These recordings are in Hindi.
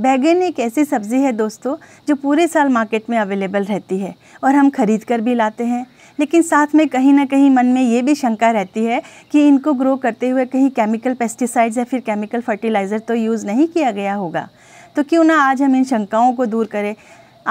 बैगन एक ऐसी सब्ज़ी है दोस्तों जो पूरे साल मार्केट में अवेलेबल रहती है और हम खरीद कर भी लाते हैं लेकिन साथ में कहीं ना कहीं मन में ये भी शंका रहती है कि इनको ग्रो करते हुए कहीं केमिकल पेस्टिसाइड्स या फिर केमिकल फर्टिलाइज़र तो यूज़ नहीं किया गया होगा तो क्यों ना आज हम इन शंकाओं को दूर करें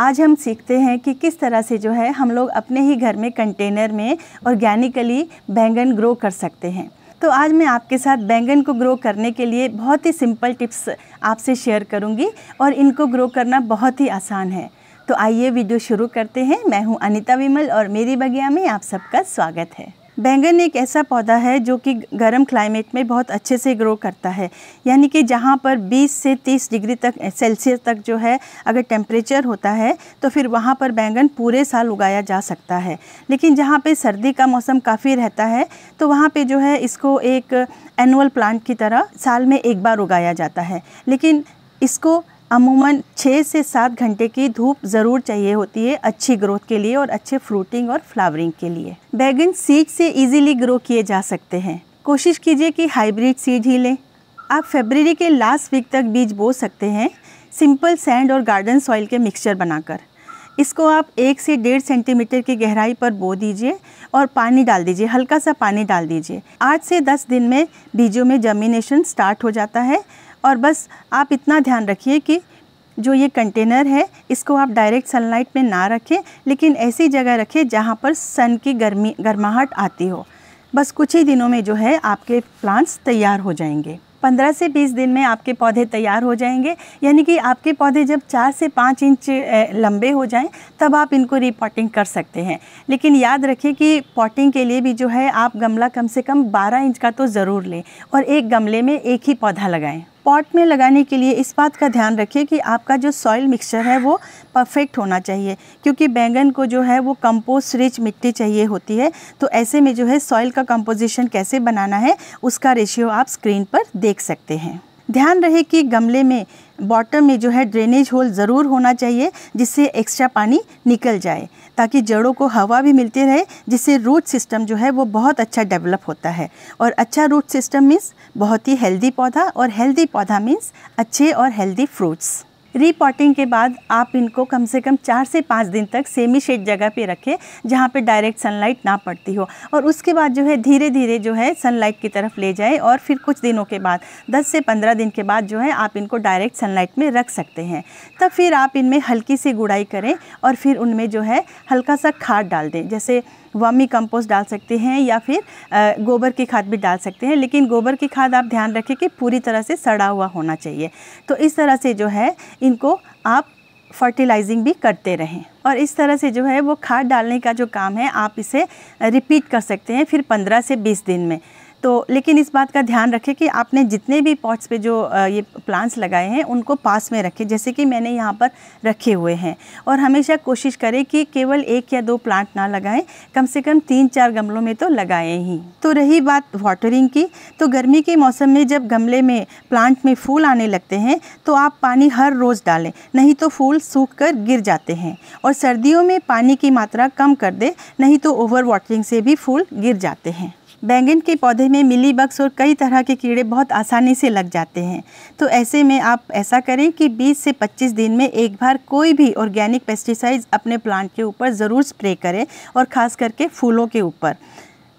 आज हम सीखते हैं कि किस तरह से जो है हम लोग अपने ही घर में कंटेनर में ऑर्गेनिकली बैंगन ग्रो कर सकते हैं तो आज मैं आपके साथ बैंगन को ग्रो करने के लिए बहुत ही सिंपल टिप्स आपसे शेयर करूंगी और इनको ग्रो करना बहुत ही आसान है तो आइए वीडियो शुरू करते हैं मैं हूं अनिता विमल और मेरी बगिया में आप सबका स्वागत है बैंगन एक ऐसा पौधा है जो कि गर्म क्लाइमेट में बहुत अच्छे से ग्रो करता है यानी कि जहाँ पर 20 से 30 डिग्री तक सेल्सियस तक जो है अगर टेम्परेचर होता है तो फिर वहाँ पर बैंगन पूरे साल उगाया जा सकता है लेकिन जहाँ पे सर्दी का मौसम काफ़ी रहता है तो वहाँ पे जो है इसको एक एनुअल प्लांट की तरह साल में एक बार उगाया जाता है लेकिन इसको अमूमन छः से सात घंटे की धूप ज़रूर चाहिए होती है अच्छी ग्रोथ के लिए और अच्छे फ्रूटिंग और फ्लावरिंग के लिए बैगन सीड से इजीली ग्रो किए जा सकते हैं कोशिश कीजिए कि हाइब्रिड सीड ही लें आप फेबररी के लास्ट वीक तक बीज बो सकते हैं सिंपल सैंड और गार्डन सॉइल के मिक्सचर बनाकर इसको आप एक से डेढ़ सेंटीमीटर की गहराई पर बो दीजिए और पानी डाल दीजिए हल्का सा पानी डाल दीजिए आठ से दस दिन में बीजों में जर्मिनेशन स्टार्ट हो जाता है और बस आप इतना ध्यान रखिए कि जो ये कंटेनर है इसको आप डायरेक्ट सनलाइट में ना रखें लेकिन ऐसी जगह रखें जहाँ पर सन की गर्मी गर्माहट आती हो बस कुछ ही दिनों में जो है आपके प्लांट्स तैयार हो जाएंगे 15 से 20 दिन में आपके पौधे तैयार हो जाएंगे यानी कि आपके पौधे जब 4 से 5 इंच लंबे हो जाएं तब आप इनको रिपोर्टिंग कर सकते हैं लेकिन याद रखें कि पॉटिंग के लिए भी जो है आप गमला कम से कम 12 इंच का तो ज़रूर लें और एक गमले में एक ही पौधा लगाएं पॉट में लगाने के लिए इस बात का ध्यान रखिए कि आपका जो सॉइल मिक्सचर है वो परफेक्ट होना चाहिए क्योंकि बैंगन को जो है वो कंपोस्ट रिच मिट्टी चाहिए होती है तो ऐसे में जो है सॉइल का कंपोजिशन कैसे बनाना है उसका रेशियो आप स्क्रीन पर देख सकते हैं ध्यान रहे कि गमले में बॉटम में जो है ड्रेनेज होल ज़रूर होना चाहिए जिससे एक्स्ट्रा पानी निकल जाए ताकि जड़ों को हवा भी मिलती रहे जिससे रूट सिस्टम जो है वो बहुत अच्छा डेवलप होता है और अच्छा रूट सिस्टम मीन्स बहुत ही हेल्दी पौधा और हेल्दी पौधा मीन्स अच्छे और हेल्दी फ्रूट्स रीपॉटिंग के बाद आप इनको कम से कम चार से पाँच दिन तक सेमी शेड जगह पे रखें जहाँ पे डायरेक्ट सनलाइट ना पड़ती हो और उसके बाद जो है धीरे धीरे जो है सनलाइट की तरफ ले जाए और फिर कुछ दिनों के बाद दस से पंद्रह दिन के बाद जो है आप इनको डायरेक्ट सनलाइट में रख सकते हैं तब फिर आप इनमें हल्की सी गुड़ाई करें और फिर उनमें जो है हल्का सा खाद डाल दें जैसे वर्मी कंपोस्ट डाल सकते हैं या फिर गोबर की खाद भी डाल सकते हैं लेकिन गोबर की खाद आप ध्यान रखें कि पूरी तरह से सड़ा हुआ होना चाहिए तो इस तरह से जो है इनको आप फर्टिलाइजिंग भी करते रहें और इस तरह से जो है वो खाद डालने का जो काम है आप इसे रिपीट कर सकते हैं फिर 15 से 20 दिन में तो लेकिन इस बात का ध्यान रखें कि आपने जितने भी पॉट्स पे जो ये प्लांट्स लगाए हैं उनको पास में रखें जैसे कि मैंने यहाँ पर रखे हुए हैं और हमेशा कोशिश करें कि केवल एक या दो प्लांट ना लगाएं कम से कम तीन चार गमलों में तो लगाएं ही तो रही बात वाटरिंग की तो गर्मी के मौसम में जब गमले में प्लांट में फूल आने लगते हैं तो आप पानी हर रोज़ डालें नहीं तो फूल सूख कर गिर जाते हैं और सर्दियों में पानी की मात्रा कम कर दें नहीं तो ओवर वाटरिंग से भी फूल गिर जाते हैं बैंगन के पौधे में मिली बग्स और कई तरह के कीड़े बहुत आसानी से लग जाते हैं तो ऐसे में आप ऐसा करें कि 20 से 25 दिन में एक बार कोई भी ऑर्गेनिक पेस्टिसाइड अपने प्लांट के ऊपर ज़रूर स्प्रे करें और ख़ास करके फूलों के ऊपर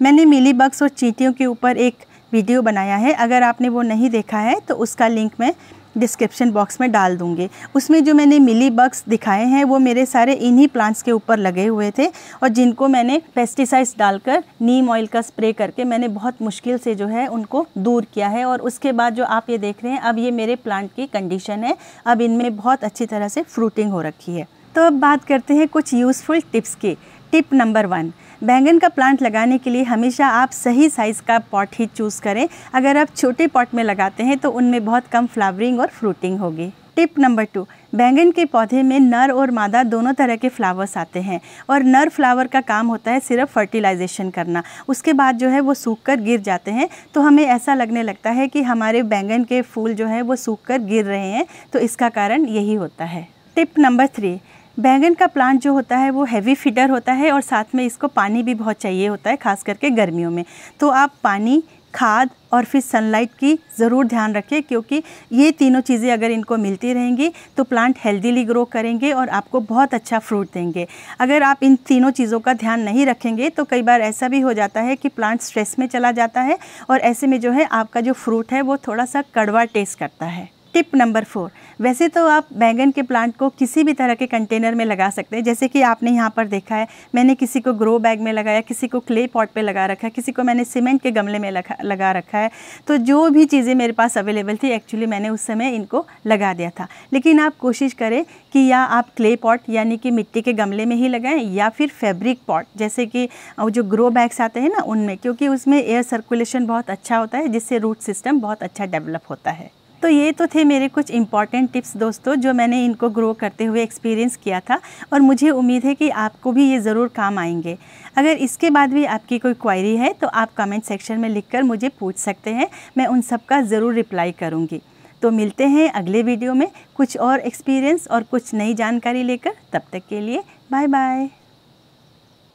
मैंने मिली बग्स और चींटियों के ऊपर एक वीडियो बनाया है अगर आपने वो नहीं देखा है तो उसका लिंक मैं डिस्क्रिप्शन बॉक्स में डाल दूँगी उसमें जो मैंने मिली बग्स दिखाए हैं वो मेरे सारे इन्हीं प्लांट्स के ऊपर लगे हुए थे और जिनको मैंने पेस्टिसाइड्स डालकर नीम ऑयल का स्प्रे करके मैंने बहुत मुश्किल से जो है उनको दूर किया है और उसके बाद जो आप ये देख रहे हैं अब ये मेरे प्लांट की कंडीशन है अब इनमें बहुत अच्छी तरह से फ्रूटिंग हो रखी है तो अब बात करते हैं कुछ यूज़फुल टिप्स की टिप नंबर वन बैंगन का प्लांट लगाने के लिए हमेशा आप सही साइज़ का पॉट ही चूज़ करें अगर आप छोटे पॉट में लगाते हैं तो उनमें बहुत कम फ्लावरिंग और फ्रूटिंग होगी टिप नंबर टू बैंगन के पौधे में नर और मादा दोनों तरह के फ्लावर्स आते हैं और नर फ्लावर का काम होता है सिर्फ फर्टिलाइजेशन करना उसके बाद जो है वो सूख कर गिर जाते हैं तो हमें ऐसा लगने लगता है कि हमारे बैंगन के फूल जो है वो सूख कर गिर रहे हैं तो इसका कारण यही होता है टिप नंबर थ्री बैंगन का प्लांट जो होता है वो हैवी फीडर होता है और साथ में इसको पानी भी बहुत चाहिए होता है खास करके गर्मियों में तो आप पानी खाद और फिर सनलाइट की ज़रूर ध्यान रखें क्योंकि ये तीनों चीज़ें अगर इनको मिलती रहेंगी तो प्लांट हेल्दीली ग्रो करेंगे और आपको बहुत अच्छा फ्रूट देंगे अगर आप इन तीनों चीज़ों का ध्यान नहीं रखेंगे तो कई बार ऐसा भी हो जाता है कि प्लांट स्ट्रेस में चला जाता है और ऐसे में जो है आपका जो फ्रूट है वो थोड़ा सा कड़वा टेस्ट करता है टिप नंबर फोर वैसे तो आप बैंगन के प्लांट को किसी भी तरह के कंटेनर में लगा सकते हैं जैसे कि आपने यहाँ पर देखा है मैंने किसी को ग्रो बैग में लगाया किसी को क्ले पॉट पे लगा रखा है किसी को मैंने सीमेंट के गमले में लगा लगा रखा है तो जो भी चीज़ें मेरे पास अवेलेबल थी एक्चुअली मैंने उस समय इनको लगा दिया था लेकिन आप कोशिश करें कि या आप क्ले पॉट यानी कि मिट्टी के गमले में ही लगाएँ या फिर फेब्रिक पॉट जैसे कि जो ग्रो बैग्स आते हैं ना उनमें क्योंकि उसमें एयर सर्कुलेशन बहुत अच्छा होता है जिससे रूट सिस्टम बहुत अच्छा डेवलप होता है तो ये तो थे मेरे कुछ इम्पॉर्टेंट टिप्स दोस्तों जो मैंने इनको ग्रो करते हुए एक्सपीरियंस किया था और मुझे उम्मीद है कि आपको भी ये ज़रूर काम आएंगे अगर इसके बाद भी आपकी कोई क्वायरी है तो आप कमेंट सेक्शन में कर मुझे पूछ सकते हैं मैं उन सबका ज़रूर रिप्लाई करूँगी तो मिलते हैं अगले वीडियो में कुछ और एक्सपीरियंस और कुछ नई जानकारी लेकर तब तक के लिए बाय बाय